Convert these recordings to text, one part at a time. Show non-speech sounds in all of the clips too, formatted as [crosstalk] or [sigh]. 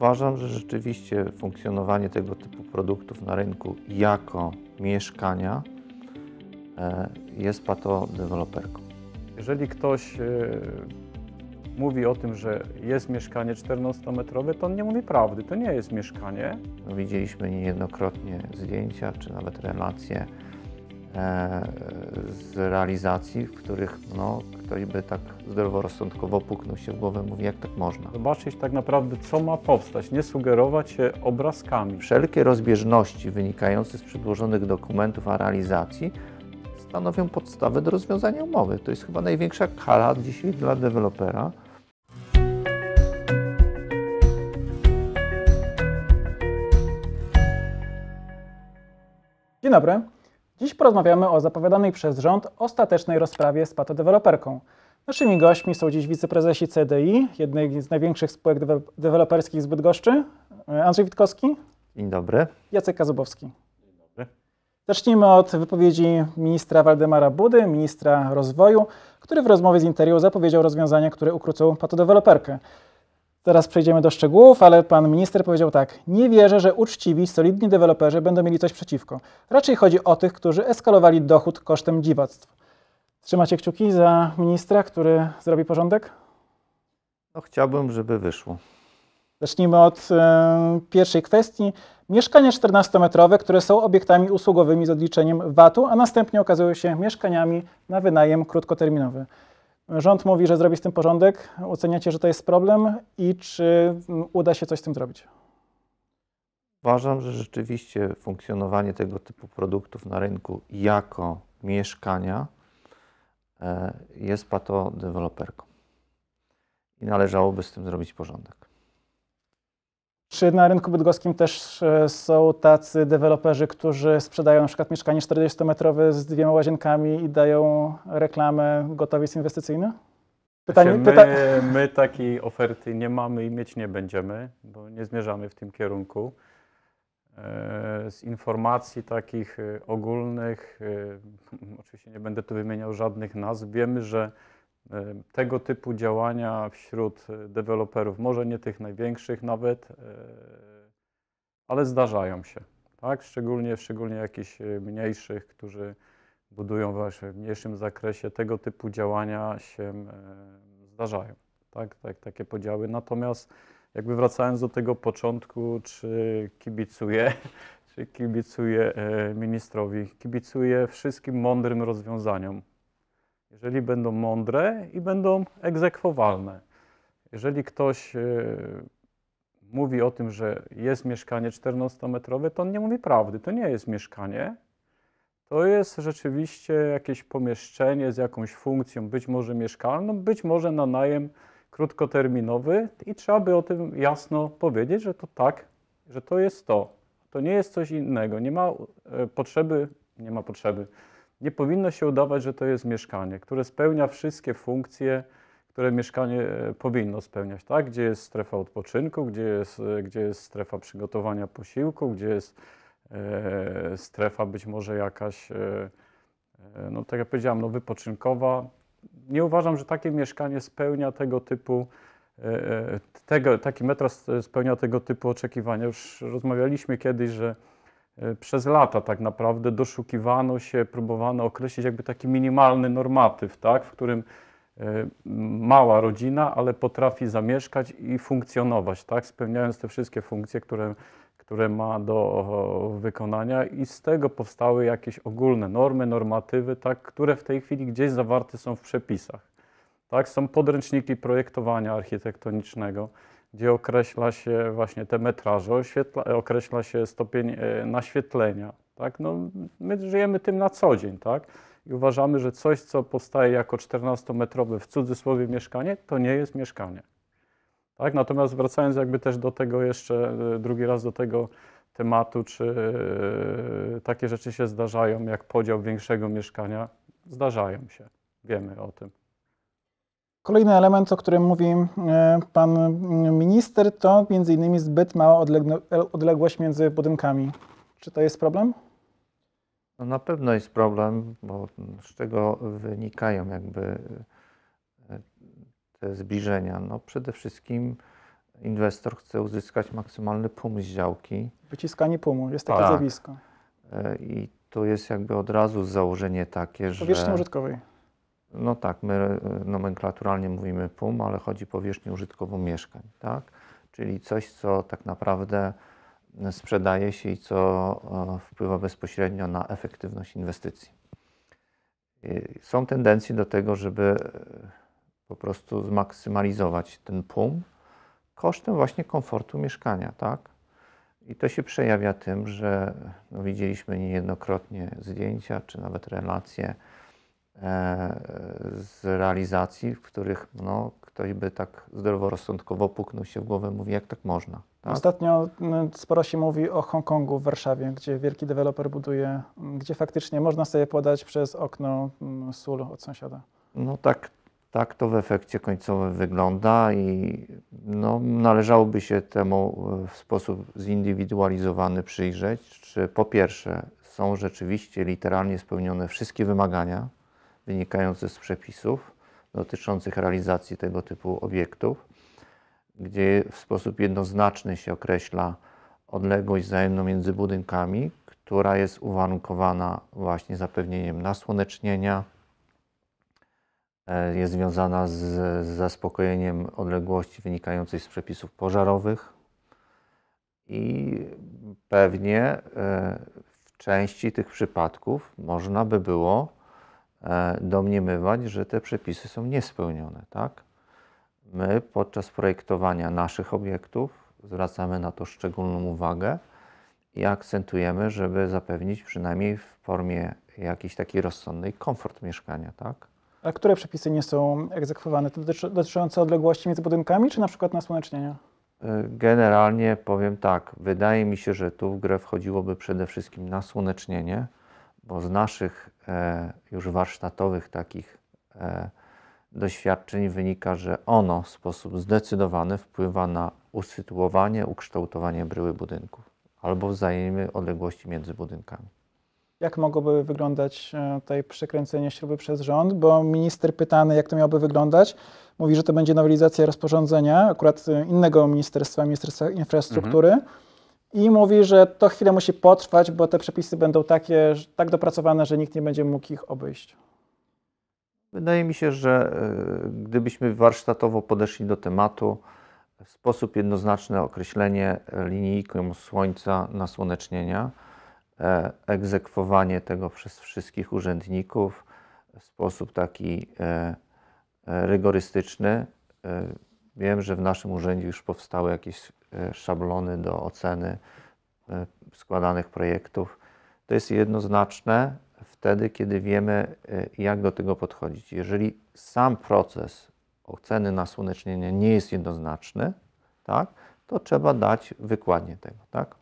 Uważam, że rzeczywiście funkcjonowanie tego typu produktów na rynku jako mieszkania e, jest deweloperką. Jeżeli ktoś e, mówi o tym, że jest mieszkanie 14-metrowe, to on nie mówi prawdy. To nie jest mieszkanie. Widzieliśmy niejednokrotnie zdjęcia czy nawet relacje E, z realizacji, w których no, ktoś by tak zdroworozsądkowo puknął się w głowę, mówi, jak tak można. Zobaczyć tak naprawdę, co ma powstać, nie sugerować się obrazkami. Wszelkie rozbieżności wynikające z przedłożonych dokumentów, a realizacji stanowią podstawę do rozwiązania umowy. To jest chyba największa kara dzisiaj dla dewelopera. Dzień dobry. Dziś porozmawiamy o zapowiadanej przez rząd ostatecznej rozprawie z patodeweloperką. Naszymi gośćmi są dziś wiceprezesi CDI, jednej z największych spółek deweloperskich z Bydgoszczy, e, Andrzej Witkowski. Dzień dobry. Jacek Kazubowski. Dzień dobry. Zacznijmy od wypowiedzi ministra Waldemara Budy, ministra rozwoju, który w rozmowie z Interią zapowiedział rozwiązania, które ukrócą patodeweloperkę. Zaraz przejdziemy do szczegółów, ale pan minister powiedział tak: Nie wierzę, że uczciwi, solidni deweloperzy będą mieli coś przeciwko. Raczej chodzi o tych, którzy eskalowali dochód kosztem dziwactw. Trzymacie kciuki za ministra, który zrobi porządek? No, chciałbym, żeby wyszło. Zacznijmy od y, pierwszej kwestii. Mieszkania 14-metrowe, które są obiektami usługowymi z odliczeniem VAT-u, a następnie okazują się mieszkaniami na wynajem krótkoterminowy. Rząd mówi, że zrobi z tym porządek. Oceniacie, że to jest problem i czy mm, uda się coś z tym zrobić? Uważam, że rzeczywiście funkcjonowanie tego typu produktów na rynku jako mieszkania e, jest patodeweloperką. I należałoby z tym zrobić porządek. Czy na rynku bydgoskim też e, są tacy deweloperzy, którzy sprzedają na przykład mieszkanie 40-metrowe z dwiema łazienkami i dają reklamę gotowiec inwestycyjny? Pytanie, znaczy, my, pyta... my takiej oferty nie mamy i mieć nie będziemy, bo nie zmierzamy w tym kierunku. E, z informacji takich e, ogólnych, [laughs] oczywiście nie będę tu wymieniał żadnych nazw, wiemy, że Y, tego typu działania wśród deweloperów, może nie tych największych nawet, y, ale zdarzają się, tak? Szczególnie, szczególnie jakichś y, mniejszych, którzy budują właśnie w mniejszym zakresie, tego typu działania się zdarzają, tak? tak takie podziały. Natomiast jakby wracając do tego początku, czy kibicuję, czy kibicuję ministrowi, kibicuję wszystkim mądrym rozwiązaniom, jeżeli będą mądre i będą egzekwowalne. Jeżeli ktoś y, mówi o tym, że jest mieszkanie 14-metrowe, to on nie mówi prawdy. To nie jest mieszkanie. To jest rzeczywiście jakieś pomieszczenie z jakąś funkcją, być może mieszkalną, być może na najem krótkoterminowy i trzeba by o tym jasno powiedzieć, że to tak, że to jest to. To nie jest coś innego. Nie ma y, potrzeby, nie ma potrzeby. Nie powinno się udawać, że to jest mieszkanie, które spełnia wszystkie funkcje, które mieszkanie e, powinno spełniać, tak? Gdzie jest strefa odpoczynku, gdzie jest, e, gdzie jest strefa przygotowania posiłku, gdzie jest e, strefa być może jakaś, e, e, no tak jak powiedziałem, no wypoczynkowa. Nie uważam, że takie mieszkanie spełnia tego typu, e, tego, taki metro spełnia tego typu oczekiwania. Już rozmawialiśmy kiedyś, że E, przez lata tak naprawdę doszukiwano się, próbowano określić jakby taki minimalny normatyw, tak, w którym e, mała rodzina, ale potrafi zamieszkać i funkcjonować, tak, spełniając te wszystkie funkcje, które, które ma do wykonania i z tego powstały jakieś ogólne normy, normatywy, tak, które w tej chwili gdzieś zawarte są w przepisach. Tak, są podręczniki projektowania architektonicznego, gdzie określa się właśnie te metraże, określa się stopień e, naświetlenia. Tak? No, my żyjemy tym na co dzień tak? i uważamy, że coś, co powstaje jako 14-metrowe w cudzysłowie mieszkanie, to nie jest mieszkanie. Tak? Natomiast wracając jakby też do tego jeszcze, e, drugi raz do tego tematu, czy e, takie rzeczy się zdarzają, jak podział większego mieszkania, zdarzają się, wiemy o tym. Kolejny element, o którym mówi e, pan minister, to m.in. zbyt mała e, odległość między budynkami. Czy to jest problem? No na pewno jest problem, bo z czego wynikają jakby e, te zbliżenia? No przede wszystkim inwestor chce uzyskać maksymalny pum z działki. Wyciskanie pumu, jest takie tak. zjawisko. I to jest jakby od razu założenie takie, że... Powierzchni użytkowej. No tak, my e, nomenklaturalnie mówimy PUM, ale chodzi o powierzchnię użytkową mieszkań, tak? Czyli coś, co tak naprawdę e, sprzedaje się i co e, wpływa bezpośrednio na efektywność inwestycji. Są tendencje do tego, żeby po prostu zmaksymalizować ten PUM kosztem właśnie komfortu mieszkania, tak? I to się przejawia tym, że no, widzieliśmy niejednokrotnie zdjęcia czy nawet relacje, E, z realizacji, w których no, ktoś by tak zdroworozsądkowo puknął się w głowę, mówi, jak tak można. Tak? Ostatnio no, sporo się mówi o Hongkongu w Warszawie, gdzie wielki deweloper buduje, gdzie faktycznie można sobie podać przez okno mm, sól od sąsiada. No tak, tak to w efekcie końcowym wygląda i no, należałoby się temu e, w sposób zindywidualizowany przyjrzeć, czy po pierwsze są rzeczywiście literalnie spełnione wszystkie wymagania wynikające z przepisów dotyczących realizacji tego typu obiektów, gdzie w sposób jednoznaczny się określa odległość wzajemną między budynkami, która jest uwarunkowana właśnie zapewnieniem nasłonecznienia, e, jest związana z zaspokojeniem odległości wynikającej z przepisów pożarowych i pewnie e, w części tych przypadków można by było E, domniemywać, że te przepisy są niespełnione. Tak? My podczas projektowania naszych obiektów zwracamy na to szczególną uwagę i akcentujemy, żeby zapewnić przynajmniej w formie jakiejś takiej rozsądnej komfort mieszkania. Tak? A które przepisy nie są egzekwowane? To dotyczące odległości między budynkami, czy na przykład nasłonecznienia? E, generalnie powiem tak, wydaje mi się, że tu w grę wchodziłoby przede wszystkim nasłonecznienie, bo z naszych e, już warsztatowych takich e, doświadczeń wynika, że ono w sposób zdecydowany wpływa na usytuowanie, ukształtowanie bryły budynków albo wzajemne odległości między budynkami. Jak mogłoby wyglądać e, tutaj przekręcenie śruby przez rząd? Bo minister pytany, jak to miałoby wyglądać, mówi, że to będzie nowelizacja rozporządzenia akurat innego ministerstwa, Ministerstwa Infrastruktury. Mhm i mówi, że to chwilę musi potrwać, bo te przepisy będą takie, tak dopracowane, że nikt nie będzie mógł ich obejść. Wydaje mi się, że e, gdybyśmy warsztatowo podeszli do tematu, w sposób jednoznaczny określenie linijką słońca na słonecznienia, e, egzekwowanie tego przez wszystkich urzędników w sposób taki e, rygorystyczny. Wiem, że w naszym urzędzie już powstały jakieś E, szablony do oceny e, składanych projektów. To jest jednoznaczne wtedy, kiedy wiemy, e, jak do tego podchodzić. Jeżeli sam proces oceny nasłonecznienia nie jest jednoznaczny, tak, to trzeba dać wykładnię tego. Tak?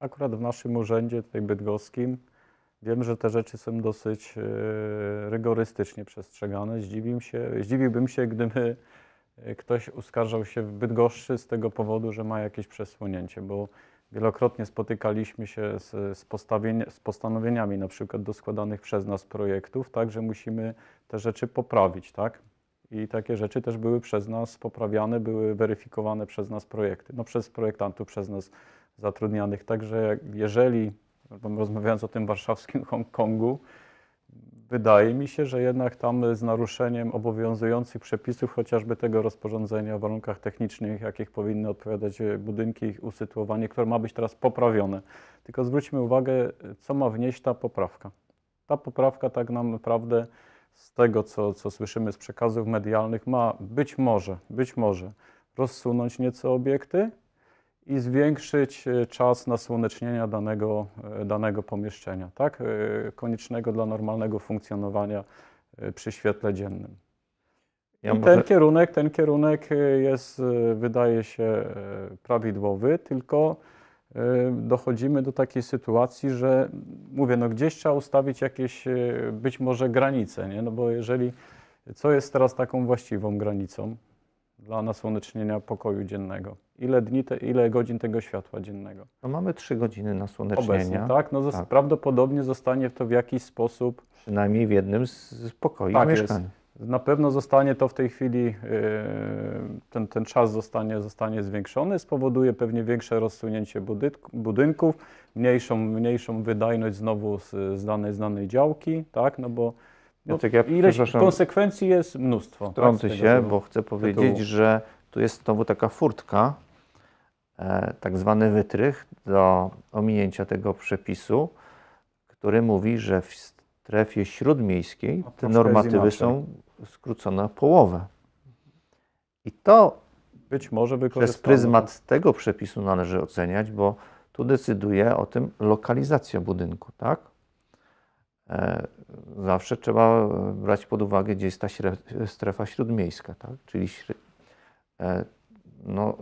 Akurat w naszym urzędzie tutaj bydgoskim wiem, że te rzeczy są dosyć rygorystycznie przestrzegane. Zdziwiłbym się, zdziwiłbym się gdyby Y, ktoś uskarżał się w Bydgoszczy z tego powodu, że ma jakieś przesłonięcie, bo wielokrotnie spotykaliśmy się z, z, z postanowieniami na przykład do składanych przez nas projektów, tak, że musimy te rzeczy poprawić, tak? I takie rzeczy też były przez nas poprawiane, były weryfikowane przez nas projekty, no przez projektantów, przez nas zatrudnianych. Także jeżeli, rozmawiając o tym warszawskim [laughs] Hongkongu, Wydaje mi się, że jednak tam z naruszeniem obowiązujących przepisów, chociażby tego rozporządzenia o warunkach technicznych, jakich powinny odpowiadać e, budynki, ich usytuowanie, które ma być teraz poprawione. Tylko zwróćmy uwagę, co ma wnieść ta poprawka. Ta poprawka tak naprawdę z tego, co, co słyszymy z przekazów medialnych, ma być może, być może rozsunąć nieco obiekty, i zwiększyć e, czas nasłonecznienia danego, e, danego pomieszczenia, tak? E, koniecznego dla normalnego funkcjonowania przy świetle dziennym. Ja I może... ten, kierunek, ten kierunek jest, wydaje się, prawidłowy, tylko dochodzimy do takiej sytuacji, że mówię, no gdzieś trzeba ustawić jakieś być może granice, nie? no bo jeżeli, co jest teraz taką właściwą granicą dla nasłonecznienia pokoju dziennego? ile, dni te, ile godzin tego światła dziennego. No mamy trzy godziny na słonecznienia. Obecnie, tak? No tak. Prawdopodobnie zostanie to w jakiś sposób... Przynajmniej w jednym z pokoi tak Jest. Na pewno zostanie to w tej chwili, yy, ten, ten czas zostanie, zostanie zwiększony, spowoduje pewnie większe rozsunięcie budynku, budynków, mniejszą, mniejszą wydajność znowu z, z, danej, działki, tak? No bo no, ja, ileś konsekwencji jest mnóstwo. Trący tak, się, tytułu. bo chcę powiedzieć, tytułu. że tu jest znowu taka furtka, E, tak zwany wytrych do ominięcia tego przepisu, który mówi, że w strefie śródmiejskiej te normatywy są skrócone o połowę. I to być może przez pryzmat tego przepisu należy oceniać, bo tu decyduje o tym lokalizacja budynku, tak? E, zawsze trzeba brać pod uwagę, gdzie jest ta strefa śródmiejska, tak? czyli e, no,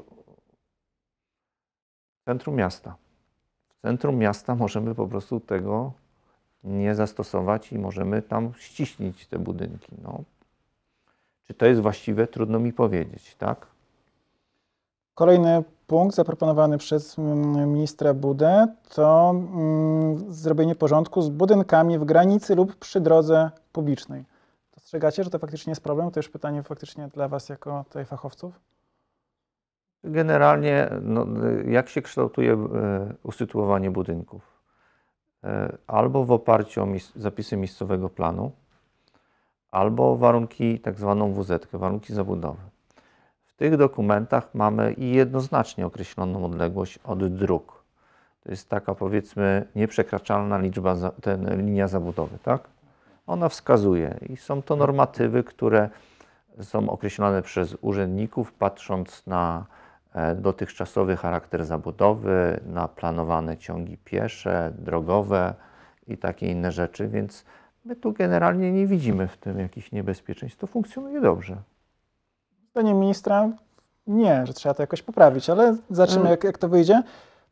centrum miasta. W centrum miasta możemy po prostu tego nie zastosować i możemy tam ściśnić te budynki. No. Czy to jest właściwe? Trudno mi powiedzieć, tak? Kolejny punkt zaproponowany przez mm, ministra Budę to mm, zrobienie porządku z budynkami w granicy lub przy drodze publicznej. Dostrzegacie, że to faktycznie jest problem? To już pytanie faktycznie dla Was jako tutaj fachowców generalnie no, jak się kształtuje e, usytuowanie budynków? E, albo w oparciu o zapisy miejscowego planu, albo warunki, tak zwaną WZ, warunki zabudowy. W tych dokumentach mamy i jednoznacznie określoną odległość od dróg. To jest taka powiedzmy nieprzekraczalna liczba, ten, linia zabudowy, tak? Ona wskazuje i są to normatywy, które są określone przez urzędników patrząc na E, dotychczasowy charakter zabudowy, na planowane ciągi piesze, drogowe i takie inne rzeczy, więc my tu generalnie nie widzimy w tym jakichś niebezpieczeństw. To funkcjonuje dobrze. Zdaniem ministra nie, że trzeba to jakoś poprawić, ale zobaczymy, mm. jak, jak to wyjdzie.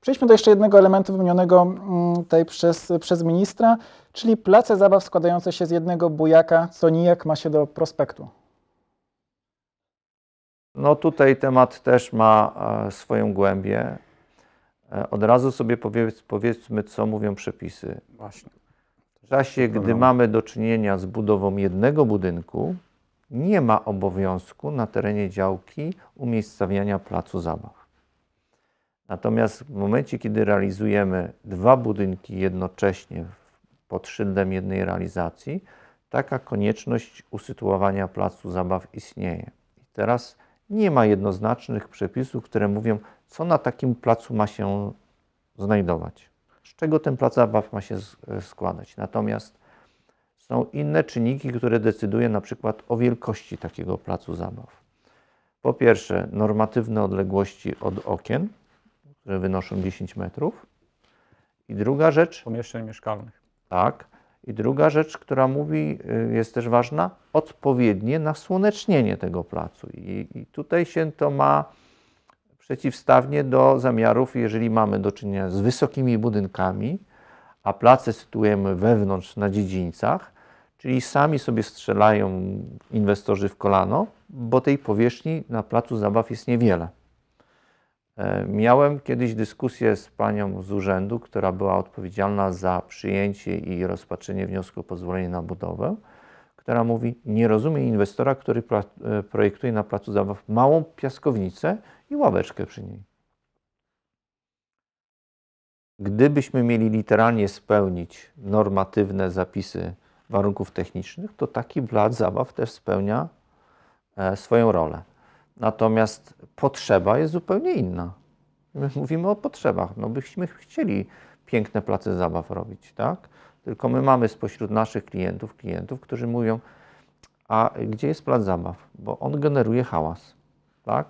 Przejdźmy do jeszcze jednego elementu wymienionego mm, tutaj przez, przez ministra, czyli place zabaw składające się z jednego bujaka, co nijak ma się do prospektu. No tutaj temat też ma e, swoją głębię. E, od razu sobie powiedz, powiedzmy, co mówią przepisy. Właśnie. W czasie, gdy no. mamy do czynienia z budową jednego budynku, nie ma obowiązku na terenie działki umiejscowiania placu zabaw. Natomiast w momencie, kiedy realizujemy dwa budynki jednocześnie pod szyldem jednej realizacji, taka konieczność usytuowania placu zabaw istnieje. I teraz nie ma jednoznacznych przepisów, które mówią, co na takim placu ma się znajdować, z czego ten plac zabaw ma się e, składać. Natomiast są inne czynniki, które decydują na przykład o wielkości takiego placu zabaw. Po pierwsze, normatywne odległości od okien, które wynoszą 10 metrów. I druga rzecz. Pomieszczeń mieszkalnych. Tak. I druga rzecz, która mówi, y, jest też ważna, odpowiednie nasłonecznienie tego placu. I, i tutaj się to ma przeciwstawnie do zamiarów, jeżeli mamy do czynienia z wysokimi budynkami, a place sytuujemy wewnątrz na dziedzińcach, czyli sami sobie strzelają inwestorzy w kolano, bo tej powierzchni na placu zabaw jest niewiele. E, miałem kiedyś dyskusję z panią z urzędu, która była odpowiedzialna za przyjęcie i rozpatrzenie wniosku o pozwolenie na budowę, która mówi: Nie rozumie inwestora, który e, projektuje na placu zabaw małą piaskownicę i ławeczkę przy niej. Gdybyśmy mieli literalnie spełnić normatywne zapisy warunków technicznych, to taki plac zabaw też spełnia e, swoją rolę. Natomiast potrzeba jest zupełnie inna. My mówimy o potrzebach. No byśmy chcieli piękne place zabaw robić, tak? Tylko my mamy spośród naszych klientów, klientów, którzy mówią, a gdzie jest plac zabaw? Bo on generuje hałas, tak?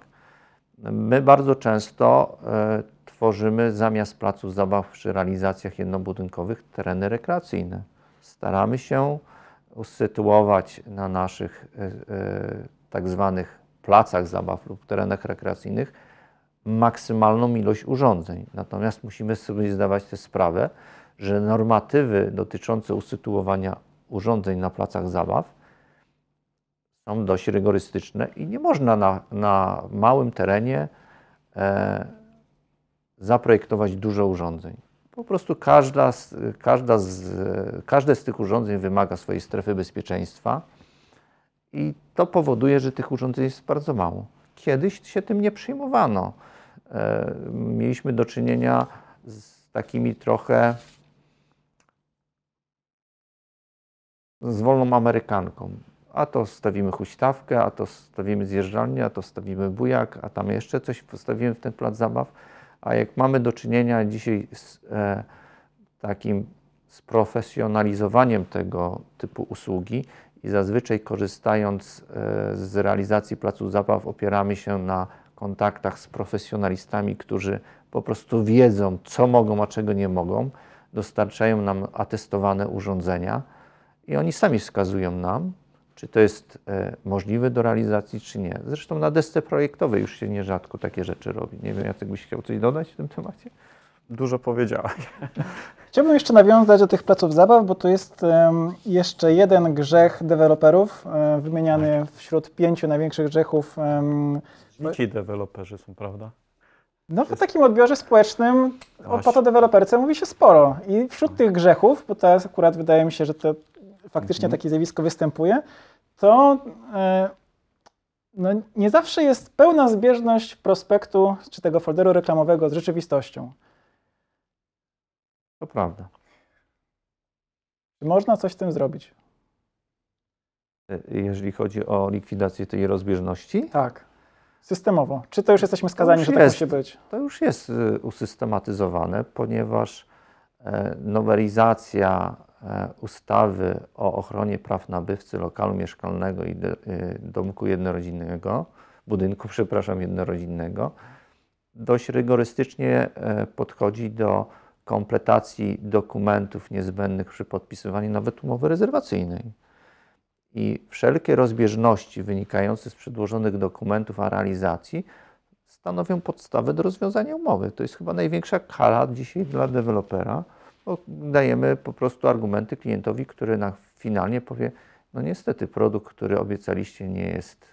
My bardzo często e, tworzymy zamiast placów zabaw przy realizacjach jednobudynkowych tereny rekreacyjne. Staramy się usytuować na naszych e, e, tak zwanych placach zabaw lub terenach rekreacyjnych maksymalną ilość urządzeń. Natomiast musimy sobie zdawać tę sprawę, że normatywy dotyczące usytuowania urządzeń na placach zabaw są dość rygorystyczne i nie można na, na małym terenie e, zaprojektować dużo urządzeń. Po prostu każda, każda z, każde z tych urządzeń wymaga swojej strefy bezpieczeństwa. I to powoduje, że tych urządzeń jest bardzo mało. Kiedyś się tym nie przyjmowano. E, mieliśmy do czynienia z takimi trochę z wolną Amerykanką. A to stawimy huśtawkę, a to stawimy zjeżdżalnię, a to stawimy bujak, a tam jeszcze coś postawimy w ten plac zabaw. A jak mamy do czynienia dzisiaj z e, takim sprofesjonalizowaniem tego typu usługi i zazwyczaj korzystając e, z realizacji placu zabaw opieramy się na kontaktach z profesjonalistami, którzy po prostu wiedzą, co mogą, a czego nie mogą, dostarczają nam atestowane urządzenia i oni sami wskazują nam, czy to jest e, możliwe do realizacji, czy nie. Zresztą na desce projektowej już się nierzadko takie rzeczy robi. Nie wiem, Jacek, byś chciał coś dodać w tym temacie? dużo powiedziałem. Chciałbym jeszcze nawiązać do tych placów zabaw, bo to jest um, jeszcze jeden grzech deweloperów, um, wymieniany tak. wśród pięciu największych grzechów. Um, Ci deweloperzy są, prawda? No w takim odbiorze społecznym o no patodeweloperce mówi się sporo. I wśród no. tych grzechów, bo teraz akurat wydaje mi się, że to faktycznie mhm. takie zjawisko występuje, to e, no, nie zawsze jest pełna zbieżność prospektu czy tego folderu reklamowego z rzeczywistością. To prawda. Czy można coś z tym zrobić? E, jeżeli chodzi o likwidację tej rozbieżności? Tak. Systemowo. Czy to już jesteśmy skazani, już że tak jest, tak musi być? To już jest e, usystematyzowane, ponieważ e, nowelizacja ustawy o ochronie praw nabywcy lokalu mieszkalnego i domku jednorodzinnego, budynku, przepraszam, jednorodzinnego, dość rygorystycznie podchodzi do kompletacji dokumentów niezbędnych przy podpisywaniu nawet umowy rezerwacyjnej. I wszelkie rozbieżności wynikające z przedłożonych dokumentów a realizacji stanowią podstawę do rozwiązania umowy. To jest chyba największa kara dzisiaj dla dewelopera, bo dajemy po prostu argumenty klientowi, który na finalnie powie, no niestety produkt, który obiecaliście nie jest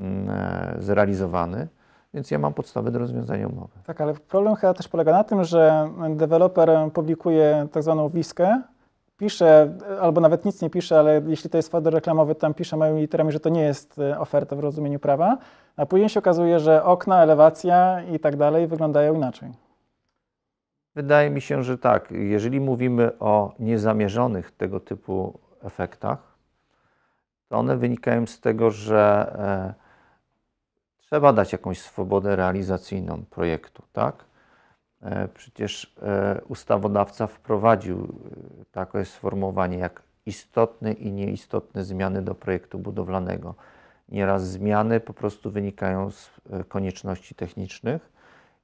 mm, e, zrealizowany więc ja mam podstawę do rozwiązania umowy. Tak, ale problem chyba też polega na tym, że deweloper publikuje tak zwaną wiskę, pisze, albo nawet nic nie pisze, ale jeśli to jest folder reklamowy, tam pisze małymi literami, że to nie jest e, oferta w rozumieniu prawa, a później się okazuje, że okna, elewacja i tak dalej wyglądają inaczej. Wydaje mi się, że tak. Jeżeli mówimy o niezamierzonych tego typu efektach, to one wynikają z tego, że e, trzeba dać jakąś swobodę realizacyjną projektu, tak? E, przecież e, ustawodawca wprowadził e, takie sformułowanie jak istotne i nieistotne zmiany do projektu budowlanego. Nieraz zmiany po prostu wynikają z konieczności technicznych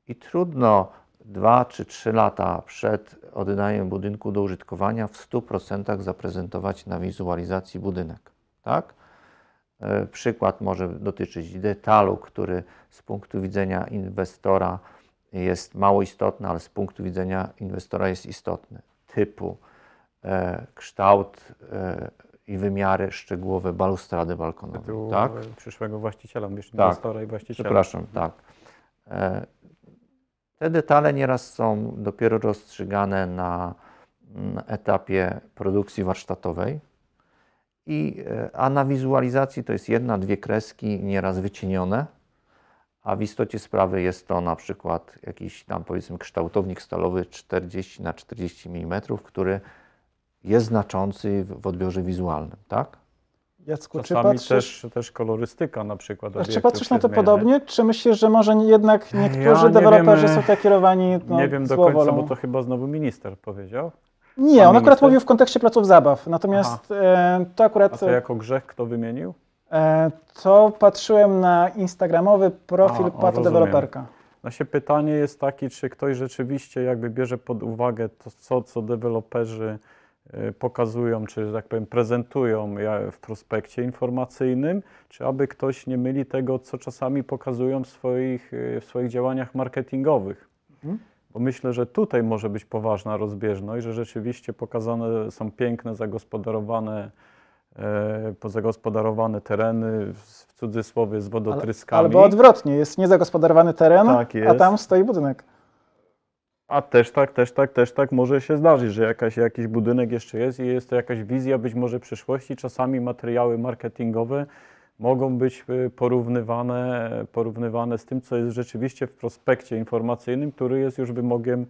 i trudno dwa czy trzy lata przed oddaniem budynku do użytkowania w 100% zaprezentować na wizualizacji budynek. Tak? E, przykład może dotyczyć detalu, który z punktu widzenia inwestora jest mało istotny, ale z punktu widzenia inwestora jest istotny. Typu, e, kształt e, i wymiary szczegółowe balustrady balkonowej. Tytuł tak? E, przyszłego właściciela, mówisz tak. inwestora i właściciela. Przepraszam, tak. E, te detale nieraz są dopiero rozstrzygane na, na etapie produkcji warsztatowej i, e, a na wizualizacji to jest jedna, dwie kreski, nieraz wycienione, a w istocie sprawy jest to na przykład jakiś tam powiedzmy kształtownik stalowy 40 na 40 mm, który jest znaczący w odbiorze wizualnym, tak? Jacku, Czasami czy patrzysz... też, też kolorystyka na przykład. Czy patrzysz na to zmienia, podobnie, czy myślisz, że może jednak niektórzy ja deweloperzy wiem, są tak kierowani no, Nie wiem e, no, do końca, bo to chyba znowu minister powiedział, nie, on akurat mówił w kontekście placów zabaw. Natomiast e, to akurat. A to jako grzech kto wymienił? E, to patrzyłem na instagramowy profil A, deweloperka. Pato no Deweloperka. pytanie jest takie, czy ktoś rzeczywiście jakby bierze pod uwagę to, co, co deweloperzy e, pokazują, czy tak powiem, prezentują w prospekcie informacyjnym, czy aby ktoś nie myli tego, co czasami pokazują w swoich, w swoich działaniach marketingowych. Mhm. Bo myślę, że tutaj może być poważna rozbieżność, że rzeczywiście pokazane są piękne, zagospodarowane, e, pozagospodarowane tereny, w cudzysłowie z wodotryskami. Ale albo odwrotnie, jest niezagospodarowany teren, tak jest. a tam stoi budynek. A też tak, też tak, też tak może się zdarzyć, że jakaś, jakiś budynek jeszcze jest i jest to jakaś wizja być może przyszłości. Czasami materiały marketingowe mogą być y, porównywane, porównywane z tym, co jest rzeczywiście w prospekcie informacyjnym, który jest już wymogiem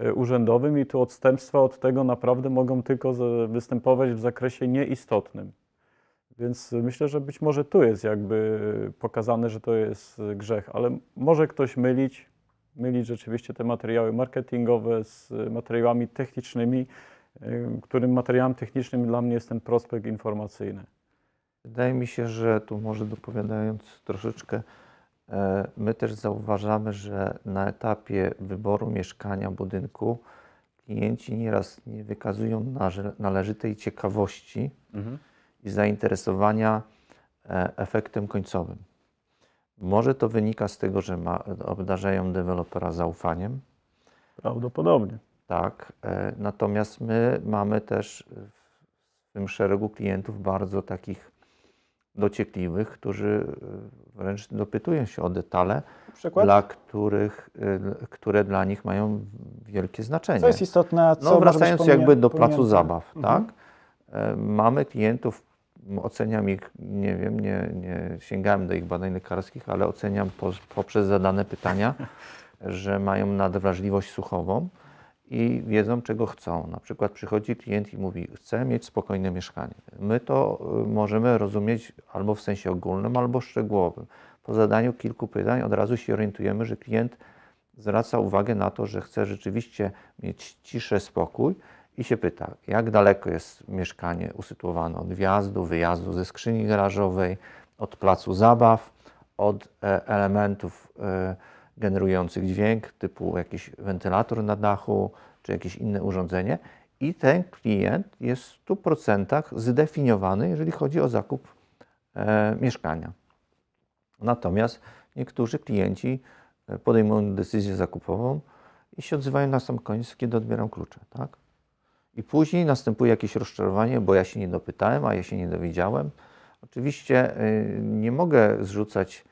y, urzędowym i tu odstępstwa od tego naprawdę mogą tylko występować w zakresie nieistotnym. Więc myślę, że być może tu jest jakby pokazane, że to jest grzech, ale może ktoś mylić, mylić rzeczywiście te materiały marketingowe z materiałami technicznymi, y, którym materiałem technicznym dla mnie jest ten prospekt informacyjny. Wydaje mi się, że tu może dopowiadając troszeczkę, e, my też zauważamy, że na etapie wyboru mieszkania, budynku, klienci nieraz nie wykazują należytej ciekawości mhm. i zainteresowania e, efektem końcowym. Może to wynika z tego, że ma, obdarzają dewelopera zaufaniem. Prawdopodobnie. Tak. E, natomiast my mamy też w tym szeregu klientów bardzo takich dociekliwych, którzy e, wręcz dopytują się o detale, dla których, e, które dla nich mają wielkie znaczenie. Co jest istotne, co no, wracając jakby do placu zabaw, mhm. tak? E, mamy klientów, oceniam ich, nie wiem, nie, nie sięgałem do ich badań lekarskich, ale oceniam po, poprzez zadane pytania, [laughs] że mają nadwrażliwość słuchową i wiedzą, czego chcą. Na przykład przychodzi klient i mówi: Chcę mieć spokojne mieszkanie. My to y, możemy rozumieć albo w sensie ogólnym, albo szczegółowym. Po zadaniu kilku pytań od razu się orientujemy, że klient zwraca uwagę na to, że chce rzeczywiście mieć ciszę, spokój i się pyta, jak daleko jest mieszkanie usytuowane od wjazdu, wyjazdu ze skrzyni garażowej, od placu zabaw, od e, elementów. Y, generujących dźwięk, typu jakiś wentylator na dachu czy jakieś inne urządzenie. I ten klient jest w 100% zdefiniowany, jeżeli chodzi o zakup e, mieszkania. Natomiast niektórzy klienci e, podejmują decyzję zakupową i się odzywają na sam koniec, kiedy odbieram klucze. Tak? I później następuje jakieś rozczarowanie, bo ja się nie dopytałem, a ja się nie dowiedziałem. Oczywiście e, nie mogę zrzucać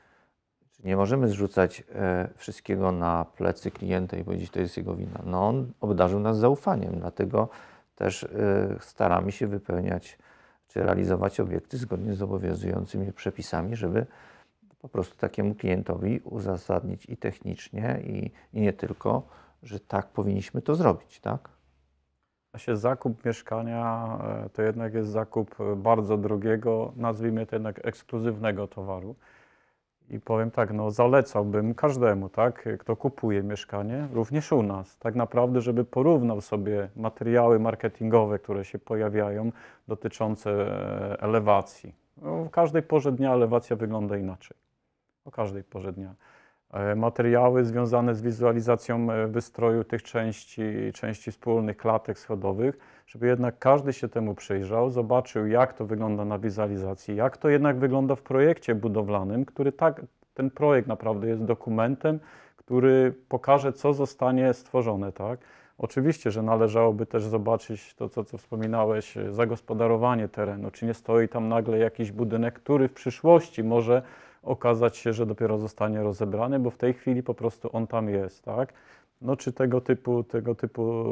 nie możemy zrzucać e, wszystkiego na plecy klienta i powiedzieć, to jest jego wina. No, on obdarzył nas zaufaniem, dlatego też e, staramy się wypełniać czy realizować obiekty zgodnie z obowiązującymi przepisami, żeby po prostu takiemu klientowi uzasadnić i technicznie, i, i nie tylko, że tak powinniśmy to zrobić, tak? się zakup mieszkania e, to jednak jest zakup bardzo drogiego, nazwijmy to jednak ekskluzywnego towaru. I powiem tak, no zalecałbym każdemu, tak, kto kupuje mieszkanie, również u nas, tak naprawdę, żeby porównał sobie materiały marketingowe, które się pojawiają dotyczące e, elewacji. No, w każdej porze dnia elewacja wygląda inaczej. O każdej porze dnia. E, materiały związane z wizualizacją e, wystroju tych części, części wspólnych, klatek schodowych żeby jednak każdy się temu przyjrzał, zobaczył, jak to wygląda na wizualizacji, jak to jednak wygląda w projekcie budowlanym, który tak, ten projekt naprawdę jest dokumentem, który pokaże, co zostanie stworzone, tak? Oczywiście, że należałoby też zobaczyć to, co, co wspominałeś, e, zagospodarowanie terenu. Czy nie stoi tam nagle jakiś budynek, który w przyszłości może okazać się, że dopiero zostanie rozebrany, bo w tej chwili po prostu on tam jest, tak? No, czy tego typu, tego typu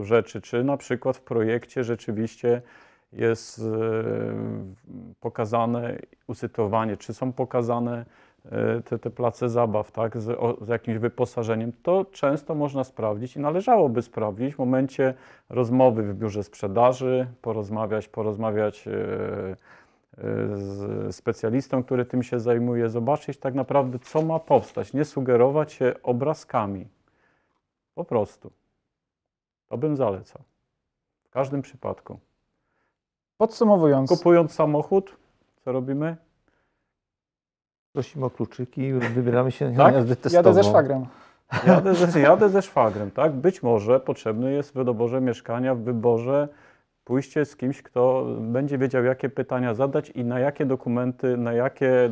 e, rzeczy, czy na przykład w projekcie rzeczywiście jest e, pokazane usytowanie, czy są pokazane e, te, te place zabaw tak, z, o, z, jakimś wyposażeniem, to często można sprawdzić i należałoby sprawdzić w momencie rozmowy w biurze sprzedaży, porozmawiać, porozmawiać z specjalistą, który tym się zajmuje, zobaczyć tak naprawdę, co ma powstać, nie sugerować się obrazkami, po prostu. To bym zalecał. W każdym przypadku. Podsumowując. Kupując samochód, co robimy? Prosimy o kluczyki i wybieramy się na tak? jazdę testową. Jadę ze szwagrem. Jadę ze, jadę ze szwagrem, tak? Być może potrzebny jest w wydoborze mieszkania, w wyborze pójście z kimś, kto będzie wiedział, jakie pytania zadać i na jakie dokumenty, na, jakie, e,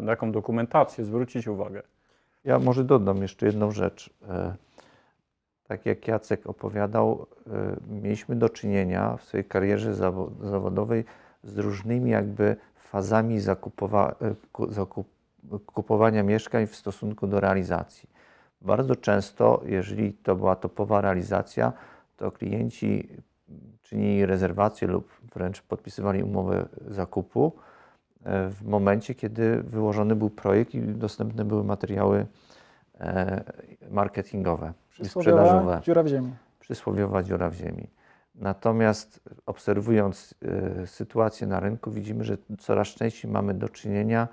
na jaką dokumentację zwrócić uwagę. Ja może dodam jeszcze jedną rzecz. E, tak jak Jacek opowiadał, y, mieliśmy do czynienia w swojej karierze zawodowej z różnymi jakby fazami zakupowa y, zakup kupowania mieszkań w stosunku do realizacji. Bardzo często, jeżeli to była topowa realizacja, to klienci czynili rezerwację lub wręcz podpisywali umowę zakupu y, w momencie, kiedy wyłożony był projekt i dostępne były materiały e, marketingowe. Przysłowiowa dziura w ziemi. Przysłowiowa dziura w ziemi. Natomiast e, obserwując y, sytuację na rynku, widzimy, że coraz częściej mamy do czynienia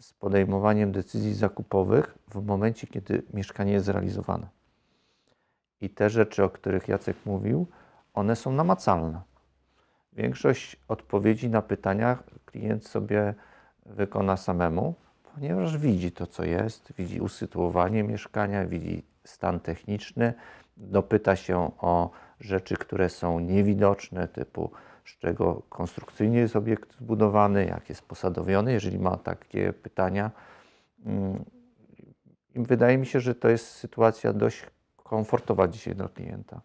z podejmowaniem decyzji zakupowych w momencie, kiedy mieszkanie jest zrealizowane. I te rzeczy, o których Jacek mówił, one są namacalne. Większość odpowiedzi na pytania klient sobie wykona samemu, ponieważ widzi to, co jest, widzi usytuowanie mieszkania, widzi stan techniczny, dopyta no, się o rzeczy, które są niewidoczne, typu z czego konstrukcyjnie jest obiekt zbudowany, jak jest posadowiony, jeżeli ma takie pytania. Mm, wydaje mi się, że to jest sytuacja dość komfortowa dzisiaj dla klienta.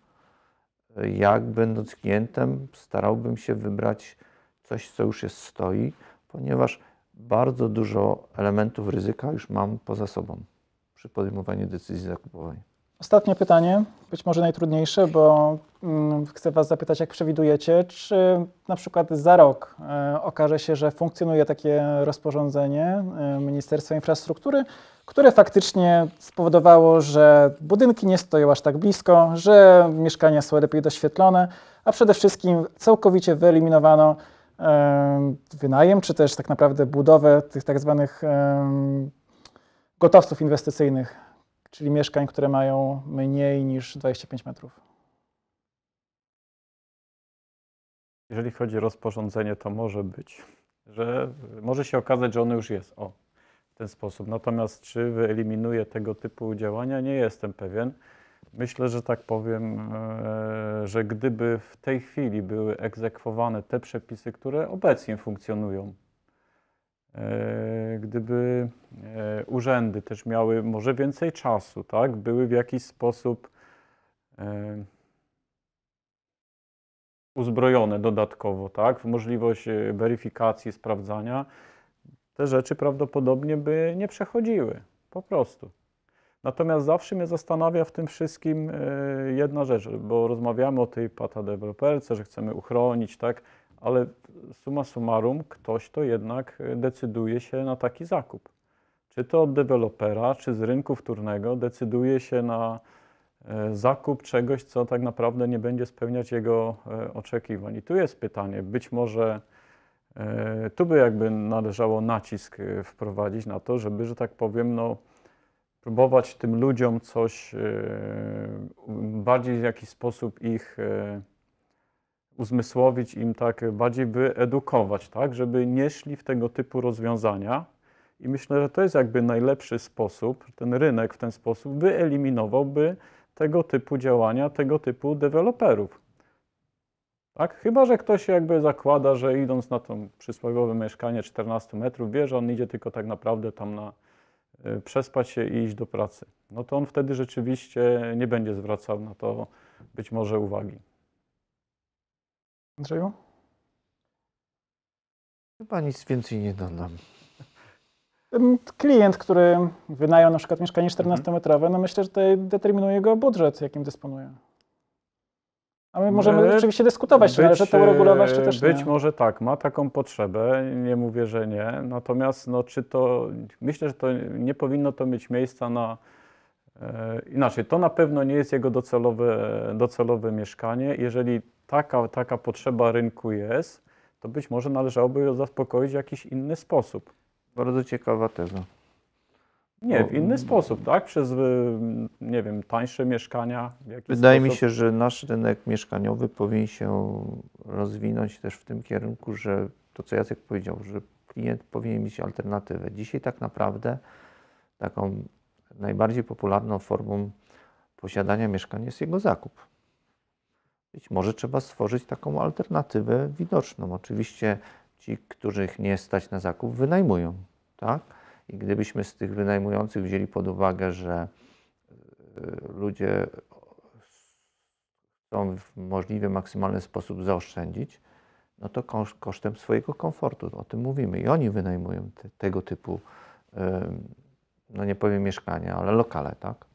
Jak będąc klientem, starałbym się wybrać coś, co już jest stoi, ponieważ bardzo dużo elementów ryzyka już mam poza sobą przy podejmowaniu decyzji zakupowej. Ostatnie pytanie, być może najtrudniejsze, bo mm, chcę Was zapytać, jak przewidujecie, czy na przykład za rok e, okaże się, że funkcjonuje takie rozporządzenie e, Ministerstwa Infrastruktury, które faktycznie spowodowało, że budynki nie stoją aż tak blisko, że mieszkania są lepiej doświetlone, a przede wszystkim całkowicie wyeliminowano e, wynajem, czy też tak naprawdę budowę tych tak zwanych gotowców inwestycyjnych, czyli mieszkań, które mają mniej niż 25 metrów. Jeżeli chodzi o rozporządzenie, to może być, że może się okazać, że ono już jest. O, w ten sposób. Natomiast czy wyeliminuje tego typu działania, nie jestem pewien. Myślę, że tak powiem, e, że gdyby w tej chwili były egzekwowane te przepisy, które obecnie funkcjonują, E, gdyby e, urzędy też miały może więcej czasu, tak? Były w jakiś sposób e, uzbrojone dodatkowo, tak? W możliwość weryfikacji, sprawdzania, te rzeczy prawdopodobnie by nie przechodziły. Po prostu. Natomiast zawsze mnie zastanawia w tym wszystkim jedna rzecz, bo rozmawiamy o tej pata deweloperce, że chcemy uchronić, tak? Ale suma summarum ktoś to jednak e, decyduje się na taki zakup. Czy to od dewelopera, czy z rynku wtórnego decyduje się na e, zakup czegoś, co tak naprawdę nie będzie spełniać jego e, oczekiwań. I tu jest pytanie, być może tu by jakby należało nacisk wprowadzić na to, żeby, że tak powiem, no, próbować tym ludziom coś bardziej w jakiś sposób ich uzmysłowić im tak, bardziej wyedukować, tak, żeby nie szli w tego typu rozwiązania. I myślę, że to jest jakby najlepszy sposób, ten rynek w ten sposób wyeliminowałby tego typu działania, tego typu deweloperów. Tak? Chyba, że ktoś jakby zakłada, że idąc na to przysłowiowe mieszkanie 14 metrów, wie, że on idzie tylko tak naprawdę tam na y, przespać się i iść do pracy. No to on wtedy rzeczywiście nie będzie zwracał na to być może uwagi. Andrzeju? Chyba nic więcej nie dodam. Klient, który wynajął na przykład mieszkanie 14-metrowe, mhm. no myślę, że to determinuje jego budżet, jakim dysponuje. A my możemy my, oczywiście dyskutować, czy należy to e, uregulować, czy też nie. Być może tak, ma taką potrzebę, nie mówię, że nie. Natomiast no, czy to, myślę, że to nie powinno to mieć miejsca na E, inaczej, to na pewno nie jest jego docelowe, e, docelowe mieszkanie. Jeżeli taka, taka potrzeba rynku jest, to być może należałoby ją zaspokoić w jakiś inny sposób. Bardzo ciekawa teza. Nie, w inny sposób, tak? Przez, y, nie wiem, tańsze mieszkania. Wydaje sposób? mi się, że nasz rynek mieszkaniowy powinien się rozwinąć też w tym kierunku, że to, co Jacek powiedział, że klient powinien mieć alternatywę. Dzisiaj tak naprawdę taką najbardziej popularną formą posiadania mieszkania jest jego zakup. Być może trzeba stworzyć taką alternatywę widoczną. Oczywiście ci, których nie stać na zakup, wynajmują. Tak? I gdybyśmy z tych wynajmujących wzięli pod uwagę, że e, ludzie chcą w możliwie maksymalny sposób zaoszczędzić, no to kosztem swojego komfortu, o tym mówimy. I oni wynajmują te, tego typu y, no nie powiem mieszkania, ale lokale, tak?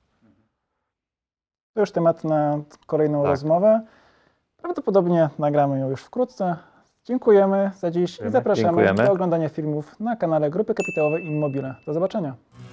To już temat na kolejną tak. rozmowę. Prawdopodobnie nagramy ją już wkrótce. Dziękujemy za dziś Dziękujemy. i zapraszamy Dziękujemy. do oglądania filmów na kanale Grupy Kapitałowej Immobile. Do zobaczenia.